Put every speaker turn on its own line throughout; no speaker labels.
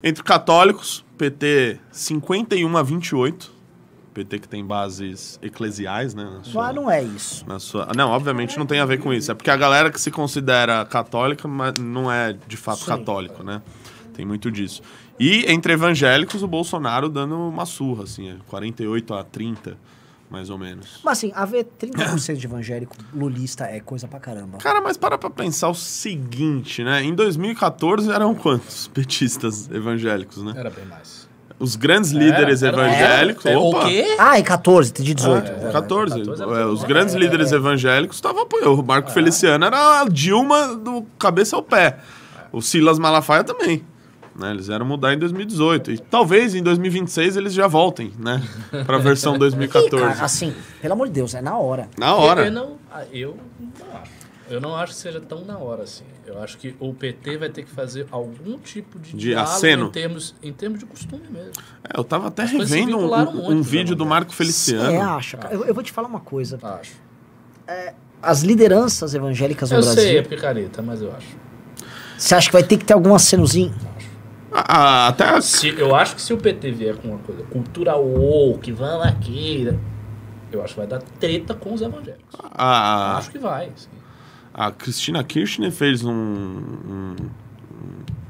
Entre católicos, PT 51 a 28. PT que tem bases eclesiais, né? Na sua, não é isso. Na sua, não, obviamente não tem a ver com isso. É porque a galera que se considera católica, mas não é de fato Sim. católico, né? Tem muito disso. E entre evangélicos, o Bolsonaro dando uma surra, assim, 48 é a 30 mais ou menos. Mas assim, haver 30% de evangélico lulista é coisa pra caramba. Cara, mas para pra pensar o seguinte, né? Em 2014 eram quantos petistas evangélicos, né? Era bem mais. Os grandes era, líderes é, era, evangélicos. Era, opa. O quê? Ah, em 14, de 18. Ah, é, 14. 14 é é, os grandes líderes evangélicos estavam apoiando. O Marco Feliciano era a Dilma do cabeça ao pé. O Silas Malafaia também. Né? Eles vieram mudar em 2018. E talvez em 2026 eles já voltem, né? Para a versão 2014. E, cara, assim, pelo amor de Deus, é na hora. Na hora. Eu, eu, não, ah, eu não acho. Eu não acho que seja tão na hora assim. Eu acho que o PT vai ter que fazer algum tipo de, de aceno em termos, em termos de costume mesmo. É, eu tava até As revendo um, um, um vídeo né, do Marco Feliciano. É, acha. Ah. Eu, eu, vou te falar uma coisa. Acho. É, as lideranças evangélicas no Brasil. Eu sei, é picareta, mas eu acho. Você acha que vai ter que ter algum acenozinho? a, ah, até. A... Se, eu acho que se o PT vier com uma coisa cultura woke, vamos aqui. Eu acho que vai dar treta com os evangélicos. A, ah. acho que vai. Sim. A Cristina Kirchner fez um, um,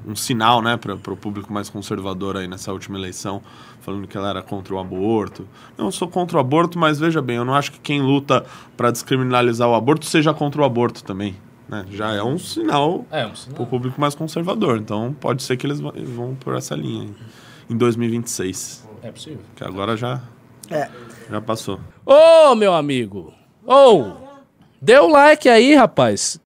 um sinal né, para o público mais conservador aí nessa última eleição, falando que ela era contra o aborto. Não sou contra o aborto, mas veja bem, eu não acho que quem luta para descriminalizar o aborto seja contra o aborto também. Né? Já é um sinal, é um sinal. para o público mais conservador. Então pode ser que eles vão por essa linha em 2026. É possível. Que agora já, é. já passou. Ô, oh, meu amigo! Ô! Oh, dê o like aí, rapaz.